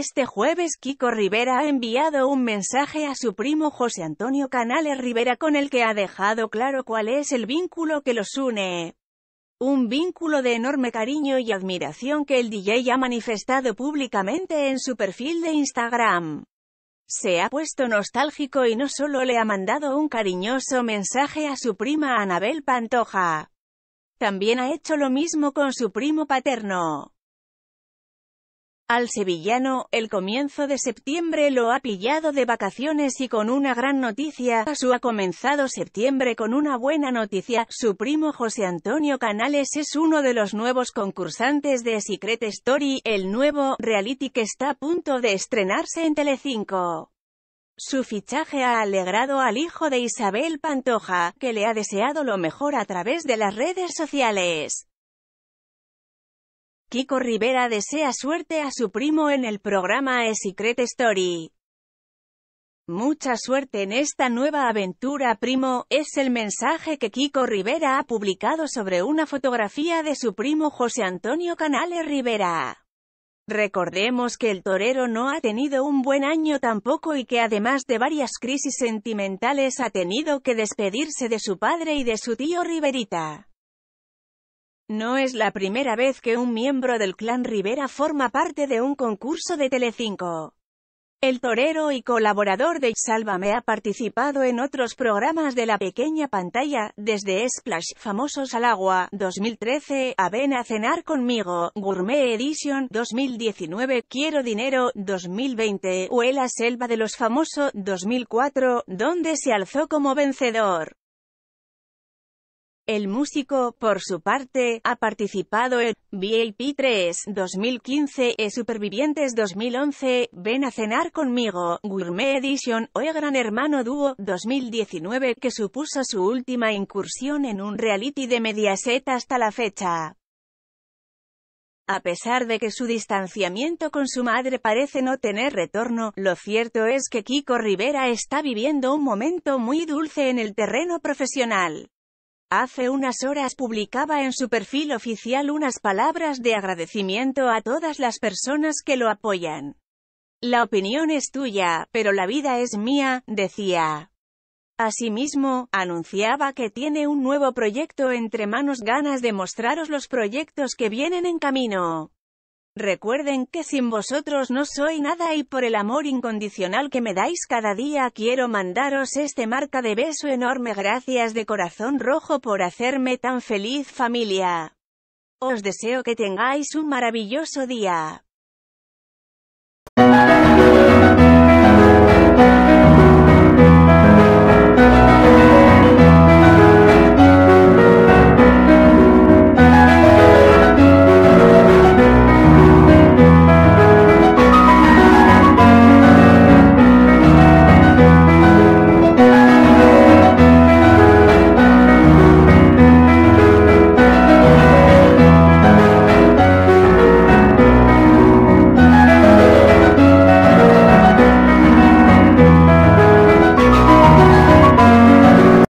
Este jueves Kiko Rivera ha enviado un mensaje a su primo José Antonio Canales Rivera con el que ha dejado claro cuál es el vínculo que los une. Un vínculo de enorme cariño y admiración que el DJ ha manifestado públicamente en su perfil de Instagram. Se ha puesto nostálgico y no solo le ha mandado un cariñoso mensaje a su prima Anabel Pantoja. También ha hecho lo mismo con su primo paterno. Al sevillano, el comienzo de septiembre lo ha pillado de vacaciones y con una gran noticia, su ha comenzado septiembre con una buena noticia, su primo José Antonio Canales es uno de los nuevos concursantes de Secret Story, el nuevo reality que está a punto de estrenarse en Telecinco. Su fichaje ha alegrado al hijo de Isabel Pantoja, que le ha deseado lo mejor a través de las redes sociales. Kiko Rivera desea suerte a su primo en el programa e Secret Story. Mucha suerte en esta nueva aventura, primo, es el mensaje que Kiko Rivera ha publicado sobre una fotografía de su primo José Antonio Canales Rivera. Recordemos que el torero no ha tenido un buen año tampoco y que además de varias crisis sentimentales ha tenido que despedirse de su padre y de su tío Riverita. No es la primera vez que un miembro del clan Rivera forma parte de un concurso de Telecinco. El torero y colaborador de me ha participado en otros programas de la pequeña pantalla, desde Splash, Famosos al Agua, 2013, A Ven a Cenar Conmigo, Gourmet Edition, 2019, Quiero Dinero, 2020, o El Selva de los Famosos, 2004, donde se alzó como vencedor. El músico, por su parte, ha participado en VIP 3 2015 e Supervivientes 2011, Ven a cenar conmigo, Gourmet Edition o e Gran Hermano Dúo 2019 que supuso su última incursión en un reality de Mediaset hasta la fecha. A pesar de que su distanciamiento con su madre parece no tener retorno, lo cierto es que Kiko Rivera está viviendo un momento muy dulce en el terreno profesional. Hace unas horas publicaba en su perfil oficial unas palabras de agradecimiento a todas las personas que lo apoyan. La opinión es tuya, pero la vida es mía, decía. Asimismo, anunciaba que tiene un nuevo proyecto entre manos ganas de mostraros los proyectos que vienen en camino. Recuerden que sin vosotros no soy nada y por el amor incondicional que me dais cada día quiero mandaros este marca de beso enorme gracias de corazón rojo por hacerme tan feliz familia. Os deseo que tengáis un maravilloso día.